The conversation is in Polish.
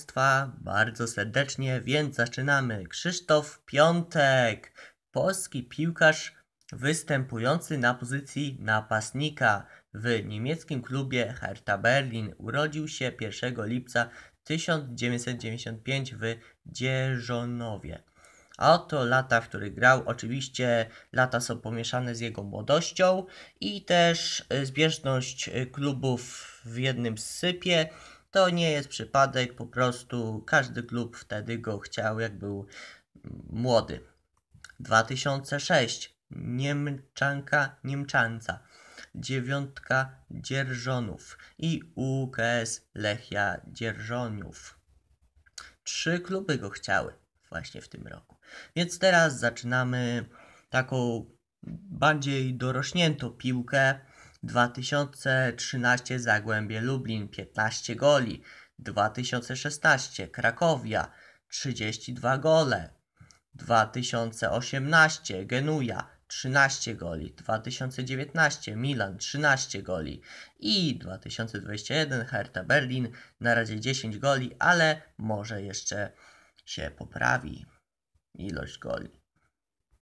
Państwa bardzo serdecznie, więc zaczynamy. Krzysztof Piątek, polski piłkarz występujący na pozycji napastnika w niemieckim klubie Hertha Berlin. Urodził się 1 lipca 1995 w Dzierżonowie. A oto lata, w których grał. Oczywiście lata są pomieszane z jego młodością i też zbieżność klubów w jednym sypie. To nie jest przypadek, po prostu każdy klub wtedy go chciał, jak był młody. 2006 Niemczanka Niemczanca, dziewiątka Dzierżonów i UKS Lechia Dzierżoniów. Trzy kluby go chciały właśnie w tym roku. Więc teraz zaczynamy taką bardziej dorośniętą piłkę, 2013 Zagłębie Lublin 15 goli, 2016 Krakowia 32 gole, 2018 Genuja 13 goli, 2019 Milan 13 goli i 2021 Hertha Berlin na razie 10 goli, ale może jeszcze się poprawi ilość goli.